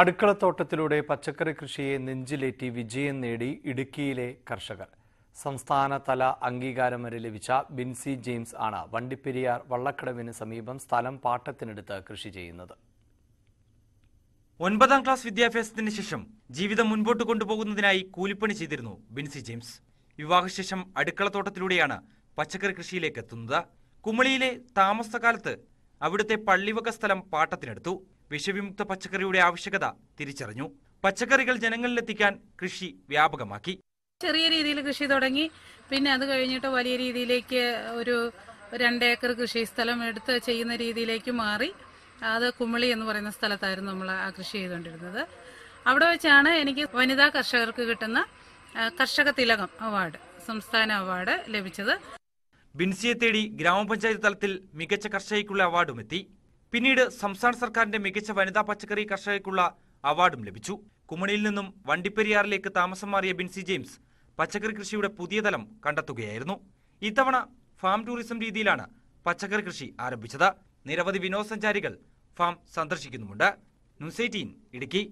അടുക്കളത്തോട്ടത്തിലൂടെ പച്ചക്കറി കൃഷിയെ നെഞ്ചിലേറ്റി വിജയം നേടി ഇടുക്കിയിലെ കർഷകർ സംസ്ഥാനതല അംഗീകാരം വരെ ലഭിച്ച ബിൻസി ജെയിംസ് ആണ് വണ്ടിപ്പെരിയാർ വള്ളക്കടവിന് സമീപം സ്ഥലം പാട്ടത്തിനെടുത്ത് കൃഷി ചെയ്യുന്നത് ഒൻപതാം ക്ലാസ് വിദ്യാഭ്യാസത്തിന് ശേഷം ജീവിതം മുൻപോട്ട് കൊണ്ടുപോകുന്നതിനായി കൂലിപ്പണി ചെയ്തിരുന്നു ബിൻസി ജെയിംസ് വിവാഹശേഷം അടുക്കളത്തോട്ടത്തിലൂടെയാണ് പച്ചക്കറി കൃഷിയിലേക്ക് എത്തുന്നത് കുമളിയിലെ താമസകാലത്ത് അവിടുത്തെ പള്ളിവക സ്ഥലം പാട്ടത്തിനെടുത്തു വിഷവിമുക്ത പച്ചക്കറിയുടെ ആവശ്യകത തിരിച്ചറിഞ്ഞു പച്ചക്കറികൾ ജനങ്ങളിലെത്തിക്കാൻ കൃഷി വ്യാപകമാക്കി ചെറിയ രീതിയിൽ കൃഷി തുടങ്ങി പിന്നെ അത് കഴിഞ്ഞിട്ട് വലിയ രീതിയിലേക്ക് ഒരു രണ്ട് ഏക്കർ കൃഷി സ്ഥലം എടുത്ത് ചെയ്യുന്ന രീതിയിലേക്ക് മാറി അത് കുമിളി എന്ന് പറയുന്ന സ്ഥലത്തായിരുന്നു നമ്മൾ ആ കൃഷി ചെയ്തുകൊണ്ടിരുന്നത് അവിടെ വെച്ചാണ് എനിക്ക് വനിതാ കർഷകർക്ക് കിട്ടുന്ന കർഷക തിലകം അവാർഡ് സംസ്ഥാന അവാർഡ് ലഭിച്ചത് ബിൻസിയെ തേടി ഗ്രാമപഞ്ചായത്ത് തലത്തിൽ മികച്ച കർഷകയ്ക്കുള്ള അവാർഡും എത്തി പിന്നീട് സംസ്ഥാന സർക്കാരിന്റെ മികച്ച വനിതാ പച്ചക്കറി കർഷകയ്ക്കുള്ള അവാർഡും ലഭിച്ചു കുമണിയിൽ നിന്നും വണ്ടിപ്പെരിയാറിലേക്ക് താമസം മാറിയ ബിൻസി ജെയിംസ് പച്ചക്കറി കൃഷിയുടെ പുതിയ തലം കണ്ടെത്തുകയായിരുന്നു ഇത്തവണ ഫാം ടൂറിസം രീതിയിലാണ് പച്ചക്കറി കൃഷി ആരംഭിച്ചത് നിരവധി വിനോദസഞ്ചാരികൾ ഫാം സന്ദർശിക്കുന്നുമുണ്ട് ന്യൂസ് എയ്റ്റീൻ ഇടുക്കി